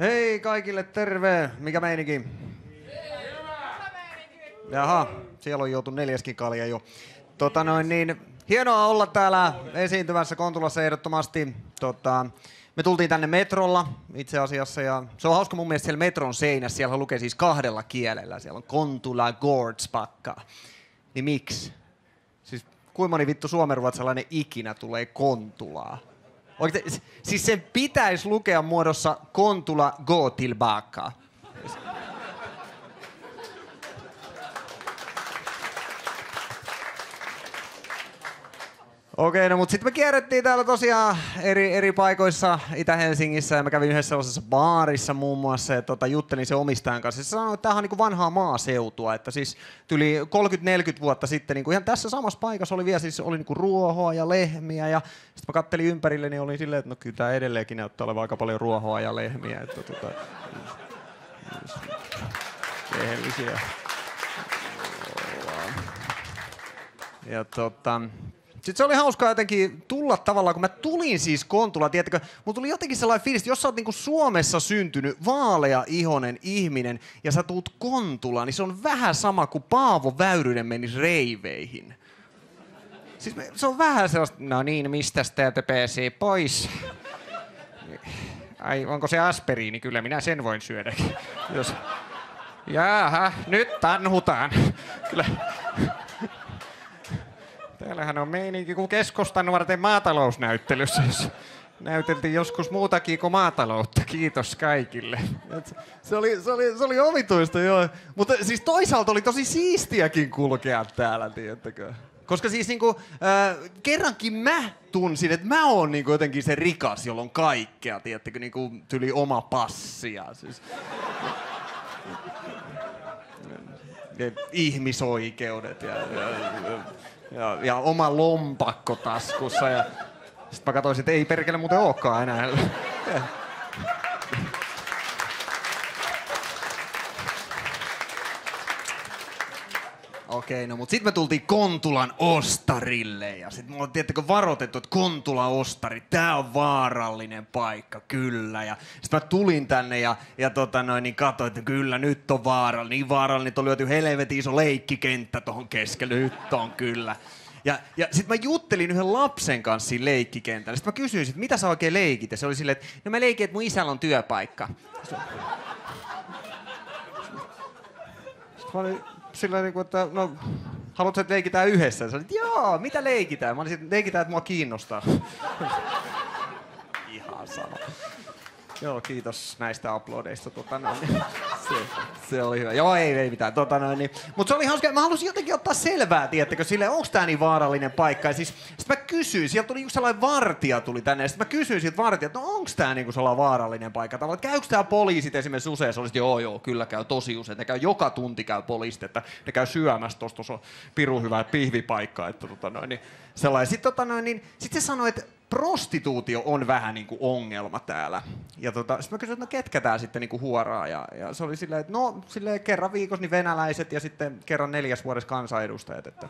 Hei kaikille, terve! Mikä meininki? Jaha, siellä on joutu neljäskin kalja jo. Tota noin, niin, hienoa olla täällä esiintymässä Kontulassa ehdottomasti. Tota, me tultiin tänne metrolla itse asiassa ja se on hauska mun mielestä siellä metron seinässä, siellä lukee siis kahdella kielellä, siellä on Kontula Gords-pakka. Niin miksi? Siis kuinka moni vittu suomenruotsalainen ikinä tulee Kontulaa? Oikein, siis sen pitäisi lukea muodossa Kontula go tillbaka. Okei, no mutta sitten me kierrettiin täällä tosiaan eri, eri paikoissa Itä-Helsingissä ja mä kävin yhdessä sellaisessa baarissa muun muassa ja tota, juttelin sen omistajan kanssa. Se sanoi, että tämä on niinku vanhaa maaseutua, että siis tuli 30-40 vuotta sitten niinku ihan tässä samassa paikassa oli vielä siis oli niinku ruohoa ja lehmiä ja sitten mä kattelin ympärille niin oli silleen, että no kyllä tämä edelleenkin näyttää olevan aika paljon ruohoa ja lehmiä. Että tota, Ja tota, sitten se oli hauskaa jotenkin tulla tavallaan, kun mä tulin siis Kontulaan, tiettäkö, mutta tuli jotenkin sellainen fiilis, että jos sä oot niinku Suomessa syntynyt vaalea ihonen ihminen ja sä tuut Kontulaan, niin se on vähän sama kuin Paavo Väyrynen meni reiveihin. Siis me, se on vähän sellaista, no niin, mistä täältä pääsee pois? Ai, onko se asperiini? Kyllä minä sen voin syödäkin. Jos... Jaaha, nyt tanhutaan. Kyllä. Siellähän on meininki kuin keskustan nuorten maatalousnäyttelyssä, jos näyteltiin joskus muutakin kuin maataloutta. Kiitos kaikille. se, oli, se, oli, se oli omituista, joo. Mutta siis toisaalta oli tosi siistiäkin kulkea täällä, tiedättekö? Koska siis niinku, äh, kerrankin mä tunsin, että mä oon niinku jotenkin se rikas, jolla on kaikkea, tiedättekö, niinku tyli oma passia. Siis ne ihmisoikeudet ja, ja, ja, ja, ja oma lompakko taskussa. Ja sitten mä katsoin, että ei perkele muuten olekaan enää. Okei, no mut sitten me tultiin Kontulan ostarille ja sitten mulla on tiettäkö varoitettu, että Kontula ostari, tää on vaarallinen paikka, kyllä. Ja sitten mä tulin tänne ja, ja tota noin, niin katsoin, että kyllä nyt on vaarallinen, niin vaarallinen, että on lyöty helvetin iso leikkikenttä tohon keskelle, nyt on kyllä. Ja, ja sitten mä juttelin yhden lapsen kanssa siinä leikkikentällä. Sitten mä kysyin, että mitä sä oikein leikit? Ja se oli silleen, että no mä leikin, että mun isällä on työpaikka. Sitten mä olin, sillä niin kuin, että no, haluatko, että leikitään yhdessä? Sä olit, joo, mitä leikitään? Mä olisin, leikitään, että mua kiinnostaa. Ihan sama. Joo, kiitos näistä uploadeista. Tota niin. Se, se, oli hyvä. Joo, ei, ei mitään. Tota no, niin. Mutta se oli hauska. Mä halusin jotenkin ottaa selvää, tiettäkö, sille onko tämä niin vaarallinen paikka. siis, sitten mä kysyin, sieltä tuli yksi sellainen vartija tuli tänne. Sitten mä kysyin siltä että no onko tämä niin sellainen vaarallinen paikka? Tavallaan, käykö tämä poliisit esimerkiksi usein? Se oli sit, joo, joo, kyllä käy tosi usein. Ne käy joka tunti käy poliisit, että ne käy syömässä tuossa tuossa pirun hyvää pihvipaikkaa. Että, tota noin, niin, sellainen. Sitten tota no, niin, sit se sanoi, että prostituutio on vähän niin kuin ongelma täällä. Ja tota, sitten mä kysyin, että no ketkä tää sitten niin kuin huoraa. Ja, ja se oli silleen, että no silleen kerran viikossa niin venäläiset ja sitten kerran neljäs vuodessa kansanedustajat. Että.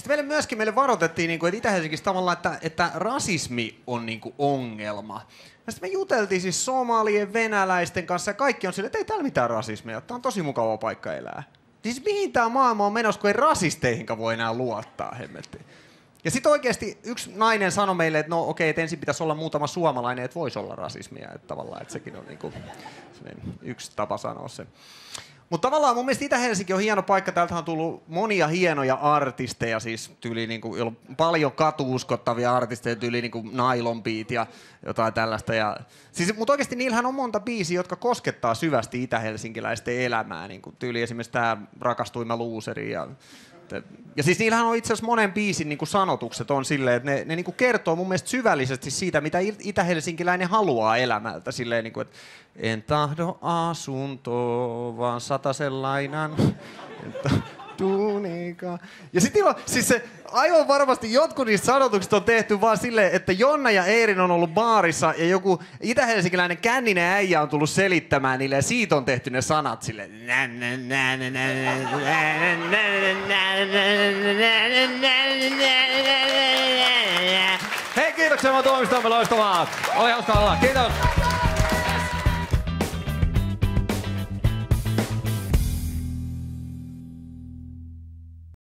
Sitten meille myöskin meille varoitettiin, niin kuin, että Itä-Helsingissä tavallaan, että, että rasismi on niin kuin ongelma. Ja sitten me juteltiin siis somalien, venäläisten kanssa ja kaikki on silleen, että ei täällä mitään rasismia, tämä on tosi mukava paikka elää. Siis mihin tämä maailma on menossa, kun ei rasisteihinkaan voi enää luottaa, hemmettiin. Ja sitten oikeasti yksi nainen sanoi meille, että no okei, että ensin pitäisi olla muutama suomalainen, että voisi olla rasismia. Että tavallaan, että sekin on niinku yksi tapa sanoa se. Mutta tavallaan mun mielestä Itä-Helsinki on hieno paikka. Täältä on tullut monia hienoja artisteja, siis tyyli, niin kuin, paljon katuuskottavia artisteja, tyyli niin kuin Nylon Beat ja jotain tällaista. Ja, siis, mutta oikeasti niillähän on monta biisiä, jotka koskettaa syvästi itä-helsinkiläisten elämää. Niin kuin, tyyli esimerkiksi tämä Rakastuimme luuseri ja että, ja siis niillähän on itse asiassa monen biisin niin kuin sanotukset on silleen, että ne, ne niin kuin kertoo mun mielestä syvällisesti siitä, mitä itä-helsinkiläinen haluaa elämältä. Silleen, niin kuin, että en tahdo asuntoa, vaan satasen lainan tunika. Ja sitten siis se, aivan varmasti jotkut niistä sanotuksista on tehty vaan silleen, että Jonna ja Eerin on ollut baarissa ja joku itähelsinkiläinen känninen äijä on tullut selittämään niille ja siitä on tehty ne sanat sille. Hei, kiitoksia mä tuomistamme loistavaa. Oli hauskaa olla. Kiitos.